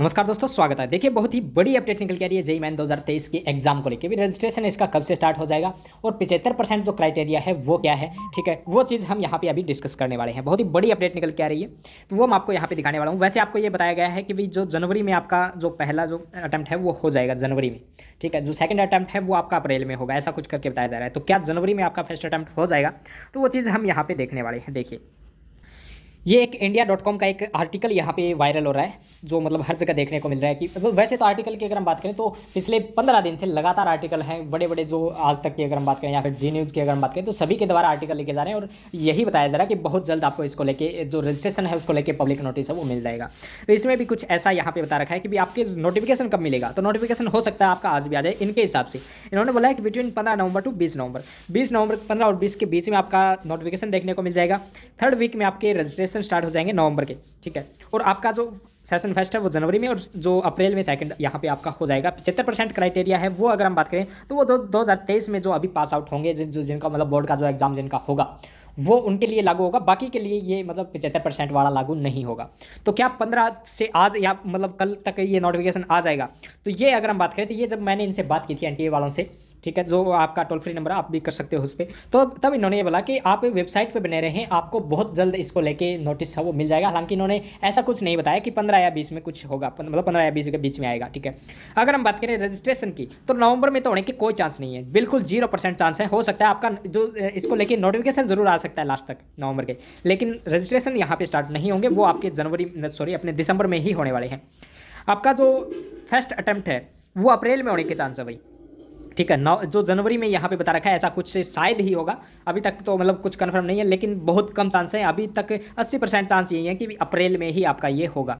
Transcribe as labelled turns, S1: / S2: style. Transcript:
S1: नमस्कार दोस्तों स्वागत है देखिए बहुत ही बड़ी अपडेट निकल के आ रही है जेई मैन 2023 के एग्जाम को लेकर भी रजिस्ट्रेशन इसका कब से स्टार्ट हो जाएगा और पिछहत्तर परसेंट जो क्राइटेरिया है वो क्या है ठीक है वो चीज़ हम यहाँ पे अभी डिस्कस करने वाले हैं बहुत ही बड़ी अपडेट निकल के आ रही है तो वो मैं आपको यहाँ पर दिखाने वाला हूँ वैसे आपको ये बताया गया है कि भाई जो जनवरी में आपका जो पहला जो अटैम्प्ट है वो हो जाएगा जनवरी में ठीक है जो सेकंड अटैम्प्ट है वो आपका अप्रैल में होगा ऐसा कुछ करके बताया जा रहा है तो क्या जनवरी में आपका फर्स्ट अटैम्प्ट हो जाएगा तो वो चीज़ हम यहाँ पर देखने वाले हैं देखिए ये एक इंडिया डॉट कॉम का एक आर्टिकल यहाँ पे वायरल हो रहा है जो मतलब हर जगह देखने को मिल रहा है कि मतलब वैसे तो आर्टिकल की अगर हम बात करें तो पिछले पंद्रह दिन से लगातार आर्टिकल हैं बड़े बड़े जो आज तक की अगर हम बात करें या फिर जी न्यूज़ की अगर हम बात करें तो सभी के द्वारा आर्टिकल लेके जा रहे हैं और यही बताया जा रहा है कि बहुत जल्द आपको इसको लेके जो रजिस्ट्रेशन है उसको लेके पब्लिक नोटिस है वो मिल जाएगा तो इसमें भी कुछ ऐसा यहाँ पर बता रखा है कि भी आपके नोटिफिकेशन कब मिलेगा तो नोटिफिकेशन हो सकता है आपका आज भी आ जाए इनके हिसाब से इन्होंने बोला है कि बिटवीन पंद्रह नवंबर टू बीस नवंबर बीस नवंबर पंद्रह और बीस के बीच में आपका नोटिफिकेशन देखने को मिल जाएगा थर्ड वीक में आपके रजिस्ट्रेशन सेशन स्टार्ट हो जाएंगे नवंबर के ठीक है और आपका जो सेशन फर्स्ट है वो जनवरी में और जो अप्रैल में सेकंड यहाँ पे आपका हो जाएगा पचहत्तर परसेंट क्राइटेरिया है वो अगर हम बात करें तो वो दो हज़ार तेईस में जो अभी पास आउट होंगे जिन जो जिनका मतलब बोर्ड का जो एग्जाम जिनका होगा वो उनके लिए लागू होगा बाकी के लिए ये मतलब पचहत्तर परसेंट वाला लागू नहीं होगा तो क्या पंद्रह से आज या मतलब कल तक ये नोटिफिकेशन आ जाएगा तो ये अगर हम बात करें तो ये जब मैंने इनसे बात की थी एन वालों से ठीक है जो आपका टोल फ्री नंबर आप भी कर सकते हो उस पर तो तब इन्होंने ये बोला कि आप वेबसाइट पर बने रहें आपको बहुत जल्द इसको लेके नोटिस है वो मिल जाएगा हालांकि इन्होंने ऐसा कुछ नहीं बताया कि पंद्रह या बीस में कुछ होगा मतलब पंद्रह या बीस के बीच में आएगा ठीक है अगर हम बात करें रजिस्ट्रेशन की तो नवंबर में तो होने की कोई चांस नहीं है बिल्कुल जीरो परसेंट चांस है हो सकता है आपका जो इसको लेके नोटिफिकेशन जरूर आ सकता है लास्ट तक नवंबर के लेकिन रजिस्ट्रेशन यहाँ पर स्टार्ट नहीं होंगे वो आपके जनवरी सॉरी अपने दिसंबर में ही होने वाले हैं आपका जो फर्स्ट अटैम्प्ट है वो अप्रैल में होने के चांस है भाई ठीक है नौ जो जनवरी में यहाँ पे बता रखा है ऐसा कुछ शायद ही होगा अभी तक तो मतलब कुछ कन्फर्म नहीं है लेकिन बहुत कम चांस है अभी तक 80 परसेंट चांस यही है कि अप्रैल में ही आपका ये होगा